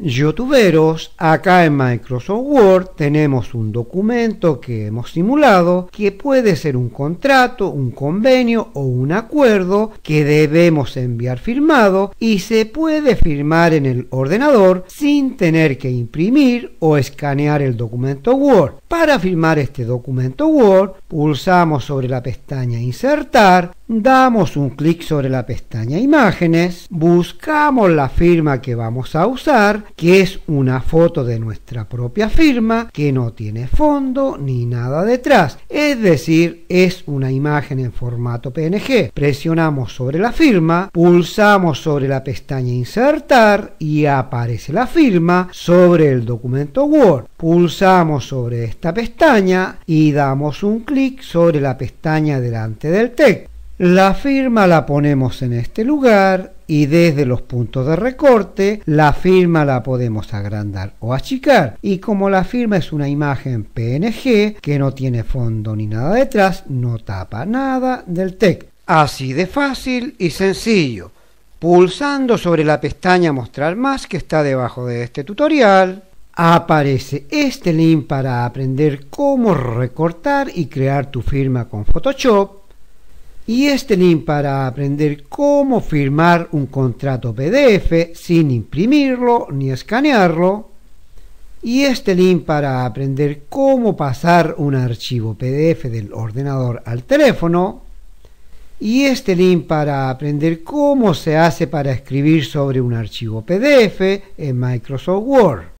Youtuberos, acá en Microsoft Word tenemos un documento que hemos simulado que puede ser un contrato, un convenio o un acuerdo que debemos enviar firmado y se puede firmar en el ordenador sin tener que imprimir o escanear el documento Word. Para firmar este documento Word pulsamos sobre la pestaña Insertar, damos un clic sobre la pestaña Imágenes, buscamos la firma que vamos a usar que es una foto de nuestra propia firma, que no tiene fondo ni nada detrás. Es decir, es una imagen en formato PNG. Presionamos sobre la firma, pulsamos sobre la pestaña insertar y aparece la firma sobre el documento Word. Pulsamos sobre esta pestaña y damos un clic sobre la pestaña delante del texto. La firma la ponemos en este lugar y desde los puntos de recorte la firma la podemos agrandar o achicar. Y como la firma es una imagen PNG que no tiene fondo ni nada detrás, no tapa nada del tec. Así de fácil y sencillo. Pulsando sobre la pestaña Mostrar más que está debajo de este tutorial, aparece este link para aprender cómo recortar y crear tu firma con Photoshop y este link para aprender cómo firmar un contrato PDF sin imprimirlo ni escanearlo. Y este link para aprender cómo pasar un archivo PDF del ordenador al teléfono. Y este link para aprender cómo se hace para escribir sobre un archivo PDF en Microsoft Word.